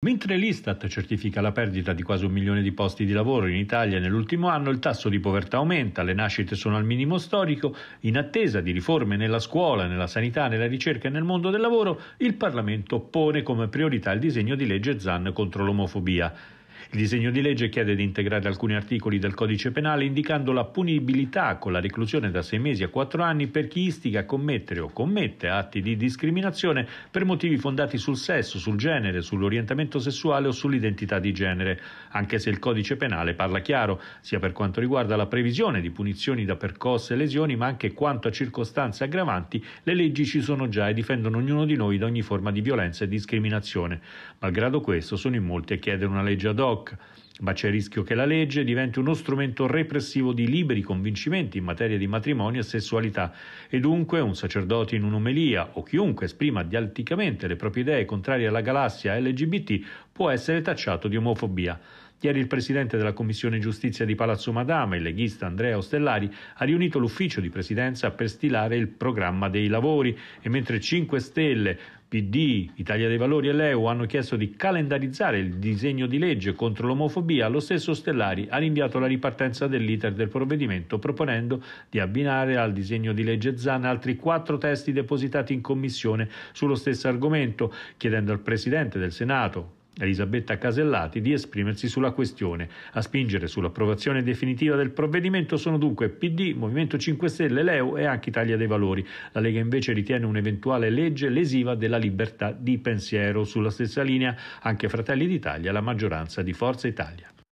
Mentre l'Istat certifica la perdita di quasi un milione di posti di lavoro in Italia nell'ultimo anno, il tasso di povertà aumenta, le nascite sono al minimo storico, in attesa di riforme nella scuola, nella sanità, nella ricerca e nel mondo del lavoro, il Parlamento pone come priorità il disegno di legge Zan contro l'omofobia. Il disegno di legge chiede di integrare alcuni articoli del codice penale indicando la punibilità con la reclusione da sei mesi a quattro anni per chi istiga a commettere o commette atti di discriminazione per motivi fondati sul sesso, sul genere, sull'orientamento sessuale o sull'identità di genere, anche se il codice penale parla chiaro, sia per quanto riguarda la previsione di punizioni da percosse e lesioni, ma anche quanto a circostanze aggravanti, le leggi ci sono già e difendono ognuno di noi da ogni forma di violenza e discriminazione. Malgrado questo, sono in molti a chiedere una legge ad hoc rock ma c'è il rischio che la legge diventi uno strumento repressivo di liberi convincimenti in materia di matrimonio e sessualità e dunque un sacerdote in un'omelia o chiunque esprima dialticamente le proprie idee contrarie alla galassia LGBT può essere tacciato di omofobia. Ieri il presidente della Commissione Giustizia di Palazzo Madama, il leghista Andrea Ostellari, ha riunito l'ufficio di presidenza per stilare il programma dei lavori e mentre 5 Stelle, PD, Italia dei Valori e Leo hanno chiesto di calendarizzare il disegno di legge contro l'omofobia, B allo stesso Stellari ha rinviato la ripartenza dell'iter del provvedimento proponendo di abbinare al disegno di legge Zan altri quattro testi depositati in commissione sullo stesso argomento, chiedendo al Presidente del Senato, Elisabetta Casellati di esprimersi sulla questione. A spingere sull'approvazione definitiva del provvedimento sono dunque PD, Movimento 5 Stelle, Leo e anche Italia dei Valori. La Lega invece ritiene un'eventuale legge lesiva della libertà di pensiero. Sulla stessa linea anche Fratelli d'Italia, la maggioranza di Forza Italia.